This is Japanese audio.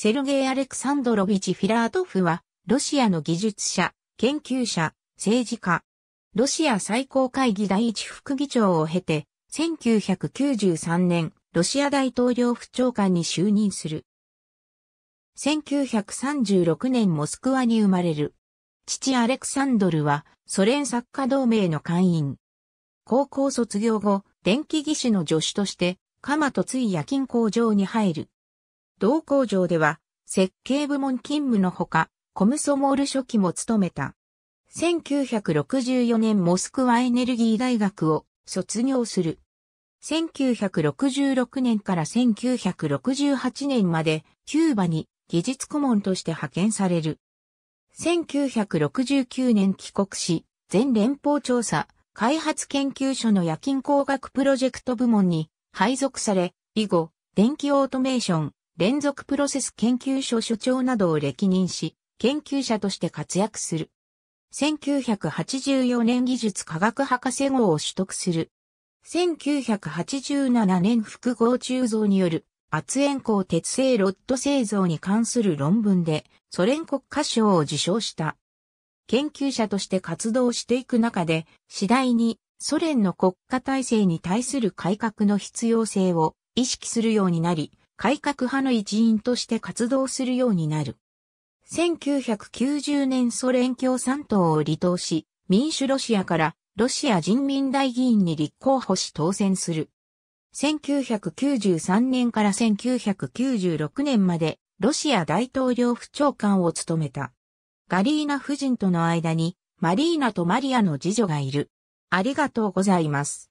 セルゲイ・アレクサンドロビチ・フィラートフは、ロシアの技術者、研究者、政治家、ロシア最高会議第一副議長を経て、1993年、ロシア大統領府長官に就任する。1936年モスクワに生まれる。父アレクサンドルは、ソ連作家同盟の会員。高校卒業後、電気技師の助手として、鎌とつい夜勤工場に入る。同工場では、設計部門勤務のほか、コムソモール初期も務めた。1964年モスクワエネルギー大学を卒業する。1966年から1968年までキューバに技術顧問として派遣される。1969年帰国し、全連邦調査開発研究所の夜勤工学プロジェクト部門に配属され、以後、電気オートメーション、連続プロセス研究所所長などを歴任し、研究者として活躍する。1984年技術科学博士号を取得する。1987年複合鋳造による圧延鋼鉄製ロッド製造に関する論文でソ連国家賞を受賞した。研究者として活動していく中で次第にソ連の国家体制に対する改革の必要性を意識するようになり、改革派の一員として活動するようになる。1990年ソ連共産党を離党し、民主ロシアからロシア人民大議員に立候補し当選する。1993年から1996年までロシア大統領府長官を務めた。ガリーナ夫人との間にマリーナとマリアの次女がいる。ありがとうございます。